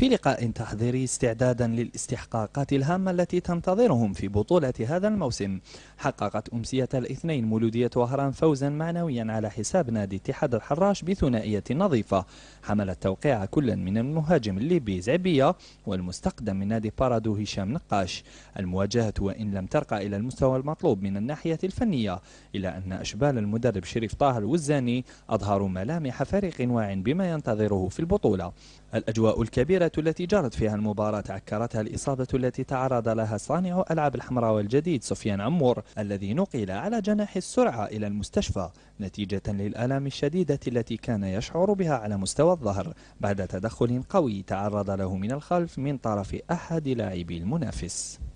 في لقاء تحضيري استعدادا للاستحقاقات الهامة التي تنتظرهم في بطولة هذا الموسم حققت أمسية الاثنين مولودية وهران فوزا معنويا على حساب نادي اتحاد الحراش بثنائية نظيفة حملت توقيع كل من المهاجم الليبي زعبية والمستقدم من نادي بارادو هشام نقاش المواجهة وإن لم ترقى إلى المستوى المطلوب من الناحية الفنية إلا أن أشبال المدرب شريف طه الوزاني أظهروا ملامح فريق واع بما ينتظره في البطولة الأجواء الكبيرة الحالة التي جرت فيها المباراة عكرتها الإصابة التي تعرض لها صانع ألعاب الحمراء الجديد سفيان عمور الذي نقل على جناح السرعة إلى المستشفى نتيجة للآلام الشديدة التي كان يشعر بها على مستوى الظهر بعد تدخل قوي تعرض له من الخلف من طرف أحد لاعبي المنافس